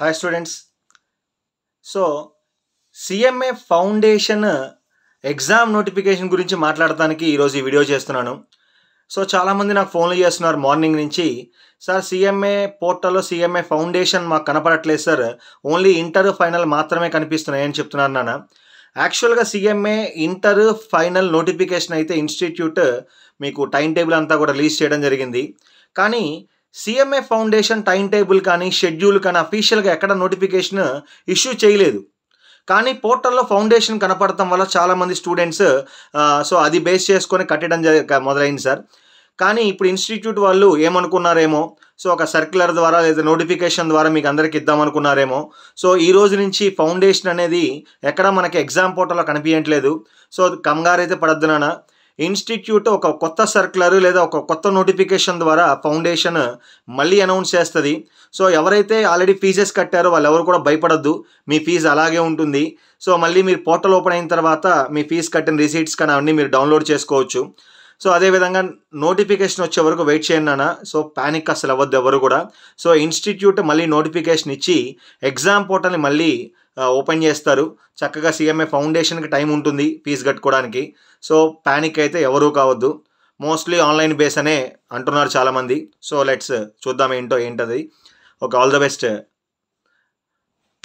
hi students so CMA foundation exam notification గురించి మాట్లాడటానికి ఈరోజు ఈ వీడియో చేస్తున్నాను సో చాలామంది నాకు ఫోన్లు చేస్తున్నారు మార్నింగ్ నుంచి సార్ సిఎంఏ పోర్టల్లో సిఎంఏ ఫౌండేషన్ మాకు కనపడట్లేదు సార్ ఓన్లీ ఇంటర్ ఫైనల్ మాత్రమే కనిపిస్తున్నాయి అని నాన్న యాక్చువల్గా సిఎంఏ ఇంటర్ ఫైనల్ నోటిఫికేషన్ అయితే ఇన్స్టిట్యూట్ మీకు టైం టేబుల్ అంతా కూడా రిలీజ్ చేయడం జరిగింది కానీ సీఎంఏ ఫౌండేషన్ టైం టేబుల్ కానీ షెడ్యూల్ కానీ అఫీషియల్గా ఎక్కడ నోటిఫికేషన్ ఇష్యూ చేయలేదు కానీ పోర్టల్లో ఫౌండేషన్ కనపడటం వల్ల చాలామంది స్టూడెంట్స్ సో అది బేస్ చేసుకొని కట్టడం మొదలైంది సార్ కానీ ఇప్పుడు ఇన్స్టిట్యూట్ వాళ్ళు ఏమనుకున్నారేమో సో ఒక సర్క్యులర్ ద్వారా లేదా నోటిఫికేషన్ ద్వారా మీకు అందరికి ఇద్దామనుకున్నారేమో సో ఈ రోజు నుంచి ఫౌండేషన్ అనేది ఎక్కడ మనకి ఎగ్జామ్ పోర్టల్లో కనిపించట్లేదు సో కంగారైతే పడద్దు ఇన్స్టిట్యూట్ ఒక కొత్త సర్క్యులర్ లేదా ఒక కొత్త నోటిఫికేషన్ ద్వారా ఫౌండేషన్ మళ్ళీ అనౌన్స్ చేస్తుంది సో ఎవరైతే ఆల్రెడీ ఫీజెస్ కట్టారో వాళ్ళు ఎవరు కూడా భయపడద్దు మీ ఫీజు అలాగే ఉంటుంది సో మళ్ళీ మీరు పోర్టల్ ఓపెన్ అయిన తర్వాత మీ ఫీజు కట్టిన రిసీట్స్ కానీ అవన్నీ మీరు డౌన్లోడ్ చేసుకోవచ్చు సో అదేవిధంగా నోటిఫికేషన్ వచ్చే వరకు వెయిట్ చేయండి అన్న సో ప్యానిక్ అసలు అవ్వద్దు ఎవరు కూడా సో ఇన్స్టిట్యూట్ మళ్ళీ నోటిఫికేషన్ ఇచ్చి ఎగ్జామ్ పోర్టల్ని మళ్ళీ ఓపెన్ చేస్తారు చక్కగా సీఎంఏ ఫౌండేషన్కి టైం ఉంటుంది ఫీజు కట్టుకోవడానికి సో ప్యానిక్ అయితే ఎవరూ కావద్దు మోస్ట్లీ ఆన్లైన్ బేస్ అనే అంటున్నారు చాలామంది సో లెట్స్ చూద్దాం ఏంటో ఏంటది ఒక ఆల్ ద బెస్ట్